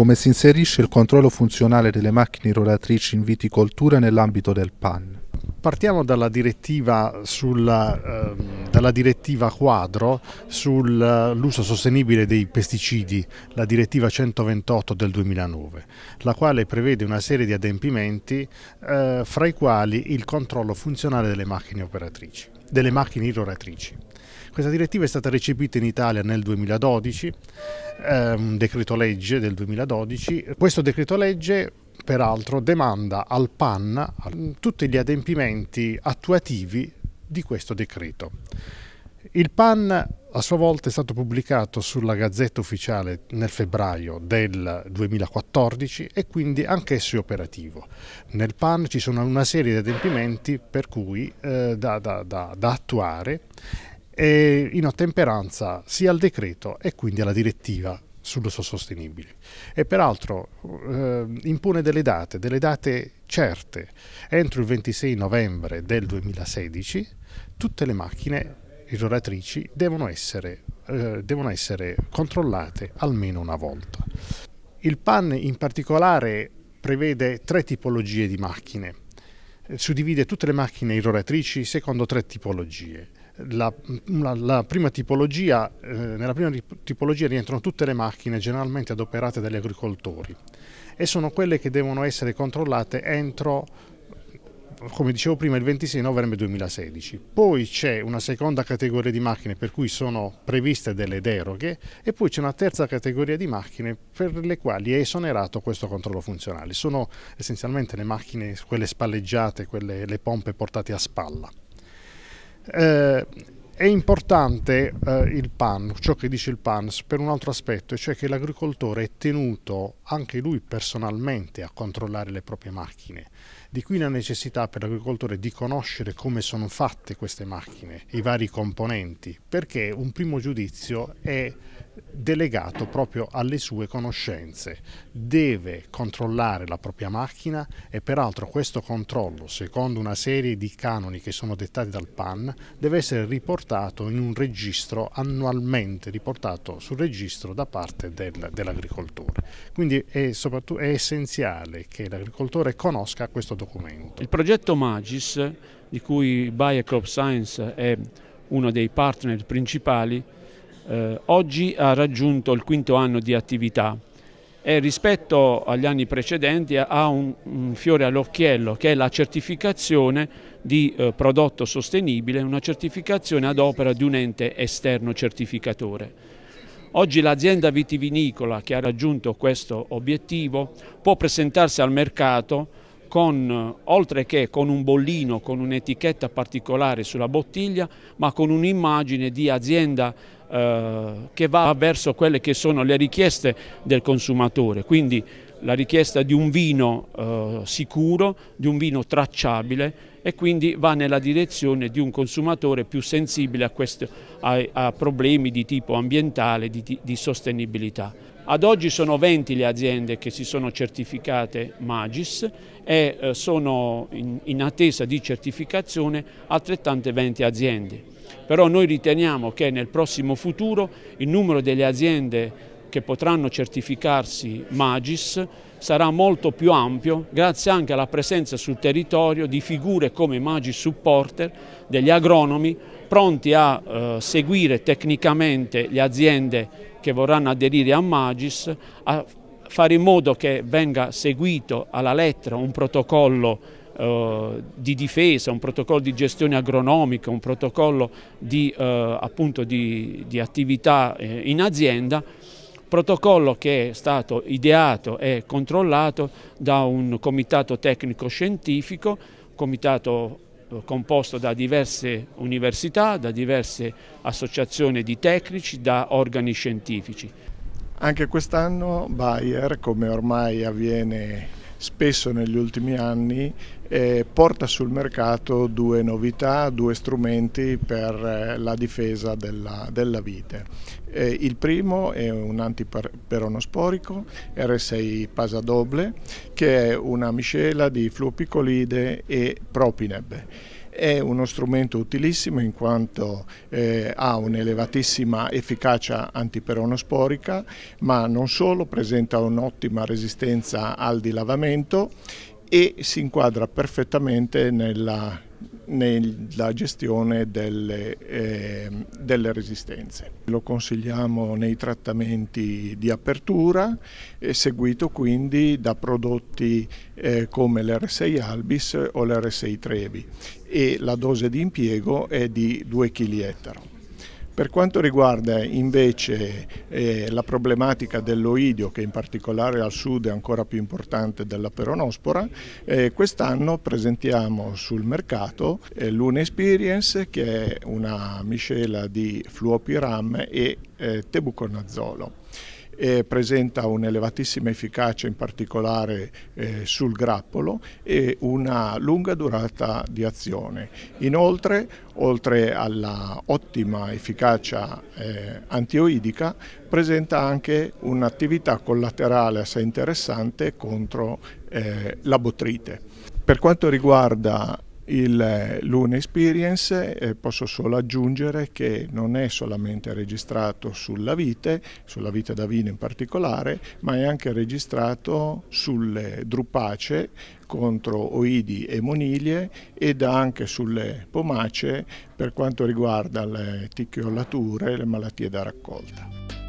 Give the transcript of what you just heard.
come si inserisce il controllo funzionale delle macchine rodatrici in viticoltura nell'ambito del PAN. Partiamo dalla direttiva, sulla, eh, dalla direttiva quadro sull'uso eh, sostenibile dei pesticidi, la direttiva 128 del 2009, la quale prevede una serie di adempimenti eh, fra i quali il controllo funzionale delle macchine operatrici, delle macchine irroratrici. Questa direttiva è stata recepita in Italia nel 2012, eh, un decreto legge del 2012. Questo decreto legge peraltro demanda al PAN tutti gli adempimenti attuativi di questo decreto. Il PAN a sua volta è stato pubblicato sulla Gazzetta Ufficiale nel febbraio del 2014 e quindi anch'esso è operativo. Nel PAN ci sono una serie di adempimenti per cui, eh, da, da, da, da attuare e in ottemperanza sia al decreto e quindi alla direttiva sull'uso sostenibile e peraltro eh, impone delle date, delle date certe. Entro il 26 novembre del 2016 tutte le macchine irroratrici devono essere, eh, devono essere controllate almeno una volta. Il PAN in particolare prevede tre tipologie di macchine, eh, suddivide tutte le macchine irroratrici secondo tre tipologie la, la, la prima tipologia, eh, nella prima tipologia rientrano tutte le macchine generalmente adoperate dagli agricoltori e sono quelle che devono essere controllate entro come dicevo prima, il 26 novembre 2016. Poi c'è una seconda categoria di macchine per cui sono previste delle deroghe e poi c'è una terza categoria di macchine per le quali è esonerato questo controllo funzionale. Sono essenzialmente le macchine, quelle spalleggiate, quelle, le pompe portate a spalla eh, è importante eh, il PAN, ciò che dice il PAN, per un altro aspetto, cioè che l'agricoltore è tenuto anche lui personalmente a controllare le proprie macchine di qui la necessità per l'agricoltore di conoscere come sono fatte queste macchine, i vari componenti, perché un primo giudizio è delegato proprio alle sue conoscenze. Deve controllare la propria macchina e peraltro questo controllo, secondo una serie di canoni che sono dettati dal PAN, deve essere riportato in un registro annualmente, riportato sul registro da parte del, dell'agricoltore. Quindi è, è essenziale che l'agricoltore conosca questo documento. Il progetto Magis, di cui Biocrop Science è uno dei partner principali, eh, oggi ha raggiunto il quinto anno di attività e rispetto agli anni precedenti ha un, un fiore all'occhiello che è la certificazione di eh, prodotto sostenibile, una certificazione ad opera di un ente esterno certificatore. Oggi l'azienda vitivinicola che ha raggiunto questo obiettivo può presentarsi al mercato con, oltre che con un bollino, con un'etichetta particolare sulla bottiglia, ma con un'immagine di azienda eh, che va verso quelle che sono le richieste del consumatore, quindi la richiesta di un vino eh, sicuro, di un vino tracciabile e quindi va nella direzione di un consumatore più sensibile a, questo, a, a problemi di tipo ambientale, di, di, di sostenibilità. Ad oggi sono 20 le aziende che si sono certificate Magis e eh, sono in, in attesa di certificazione altrettante 20 aziende. Però noi riteniamo che nel prossimo futuro il numero delle aziende che potranno certificarsi Magis sarà molto più ampio grazie anche alla presenza sul territorio di figure come Magis Supporter, degli agronomi pronti a eh, seguire tecnicamente le aziende che vorranno aderire a Magis a fare in modo che venga seguito alla lettera un protocollo eh, di difesa, un protocollo di gestione agronomica, un protocollo di, eh, appunto di, di attività eh, in azienda, protocollo che è stato ideato e controllato da un comitato tecnico scientifico, comitato composto da diverse università, da diverse associazioni di tecnici, da organi scientifici. Anche quest'anno Bayer, come ormai avviene spesso negli ultimi anni eh, porta sul mercato due novità, due strumenti per eh, la difesa della, della vite. Eh, il primo è un antiperonosporico R6 Pasadoble che è una miscela di fluopicolide e propineb è uno strumento utilissimo in quanto eh, ha un'elevatissima efficacia antiperonosporica, ma non solo, presenta un'ottima resistenza al dilavamento e si inquadra perfettamente nella nella gestione delle, eh, delle, resistenze. Lo consigliamo nei trattamenti di apertura, eh, seguito quindi da prodotti eh, come l'R6 Albis o l'R6 Trevi e la dose di impiego è di 2 kg ettaro. Per quanto riguarda invece eh, la problematica dell'oidio, che in particolare al sud è ancora più importante della peronospora, eh, quest'anno presentiamo sul mercato eh, l'Une Experience, che è una miscela di fluopiram e eh, tebuconazolo e presenta un'elevatissima efficacia in particolare eh, sul grappolo e una lunga durata di azione. Inoltre, oltre alla ottima efficacia eh, antioidica, presenta anche un'attività collaterale assai interessante contro eh, la botrite. Per quanto riguarda il eh, Luna Experience eh, posso solo aggiungere che non è solamente registrato sulla vite, sulla vite da vino in particolare, ma è anche registrato sulle drupace contro oidi e moniglie ed anche sulle pomace per quanto riguarda le ticchiolature e le malattie da raccolta.